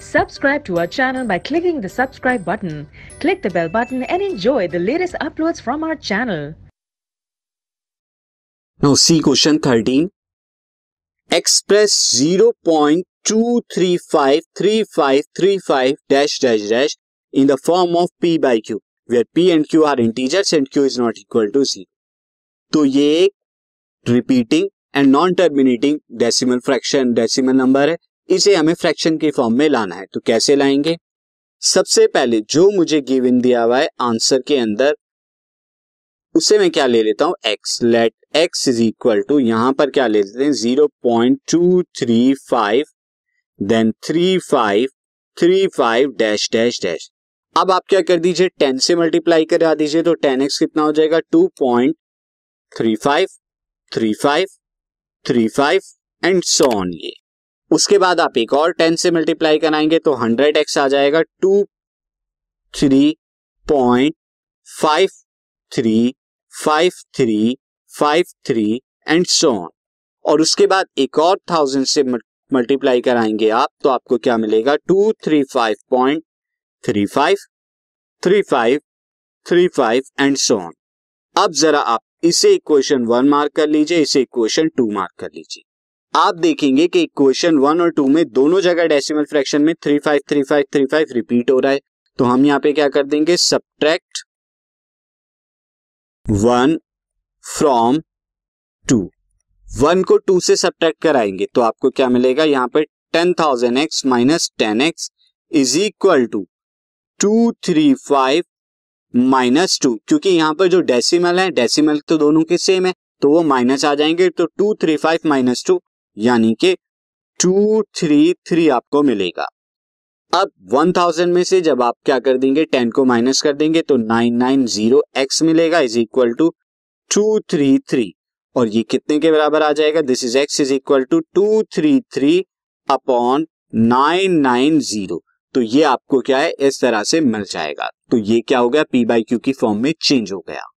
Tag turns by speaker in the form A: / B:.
A: Subscribe to our channel by clicking the subscribe button. Click the bell button and enjoy the latest uploads from our channel.
B: Now see question 13. Express 0.2353535 dash dash dash in the form of p by q where p and q are integers and q is not equal to 0. तो ये एक repeating and non terminating decimal fraction decimal number है इसे हमें fraction के form में लाना है तो कैसे लाएंगे सबसे पहले जो मुझे गिवन दिया हुआ है आंसर के अंदर उसे मैं क्या ले लेता हूं x let x is equal to यहां पर क्या ले लेते हैं zero point two three five then three five three five dash dash dash अब आप क्या कर दीजिए टेन से मल्टीप्लाई करा दीजिए तो टेन एक्स कितना हो जाएगा two point three five three five three five and so on ये उसके बाद आप एक और टेन से मल्टीप्लाई कराएंगे तो हंड्रेड एक्स आ जाएगा two three point five three five three five three and so on और उसके बाद एक और थाउजेंड से मल्टीप्लाई कराएंगे आप तो आपको क्या मिलेगा two three five point three five three five three five and so on अब जरा आप इसे इक्वेशन वन मार्क कर लीजिए इसे इक्वेशन टू मार्क कर लीजिए आप देखेंगे कि इक्वेशन वन और टू में दोनों जगह डेसिमल फ्रैक्शन में three five three five three five repeat हो रहा है तो हम यहाँ पे क्या कर देंगे subtract one from two one को टू से सब्ट्रैक्ट कराएंगे तो आपको क्या मिलेगा यहाँ पे ten thousand x minus ten x is equal to two three five minus two क्योंकि यहां पर जो डेसिमल है डेसिमल तो दोनों के सेम है तो वो माइनस आ जाएंगे तो two three five minus two यानी कि टू थ्री थ्री आपको मिलेगा अब वन थाउजेंड में से जब आप क्या कर देंगे टेन को माइनस कर देंगे तो नाइन नाइन जीरो एक्स मिलेगा is equal to two three three और ये कितने के बराबर आ जाएगा this is x is equal to two three three upon nine nine zero तो ये आपको क्या है इस तरह से मिल जाएगा तो ये क्या हो गया पी बाई क्यू की फॉर्म में चेंज हो गया